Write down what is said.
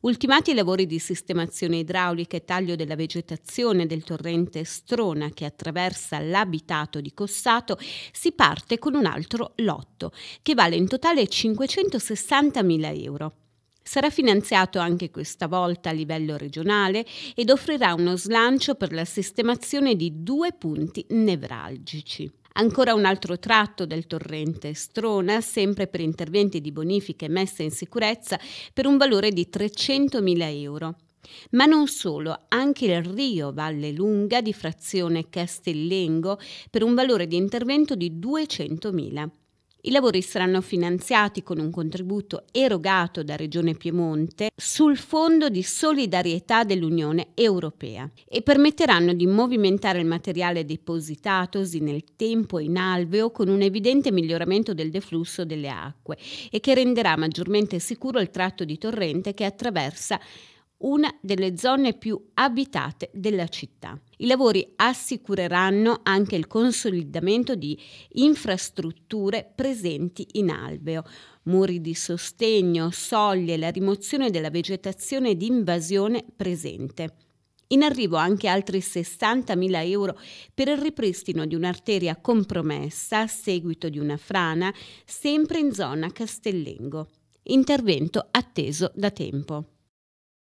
Ultimati i lavori di sistemazione idraulica e taglio della vegetazione del torrente Strona che attraversa l'abitato di Cossato, si parte con un altro lotto, che vale in totale 560.000 euro. Sarà finanziato anche questa volta a livello regionale ed offrirà uno slancio per la sistemazione di due punti nevralgici. Ancora un altro tratto del torrente strona, sempre per interventi di bonifica e messa in sicurezza, per un valore di 300.000 euro. Ma non solo, anche il Rio Valle Lunga di frazione Castellengo per un valore di intervento di 200.000. I lavori saranno finanziati con un contributo erogato da Regione Piemonte sul Fondo di solidarietà dell'Unione Europea e permetteranno di movimentare il materiale depositatosi nel tempo in alveo con un evidente miglioramento del deflusso delle acque e che renderà maggiormente sicuro il tratto di torrente che attraversa una delle zone più abitate della città. I lavori assicureranno anche il consolidamento di infrastrutture presenti in alveo, muri di sostegno, soglie, la rimozione della vegetazione di invasione presente. In arrivo anche altri 60.000 euro per il ripristino di un'arteria compromessa a seguito di una frana, sempre in zona Castellengo. Intervento atteso da tempo.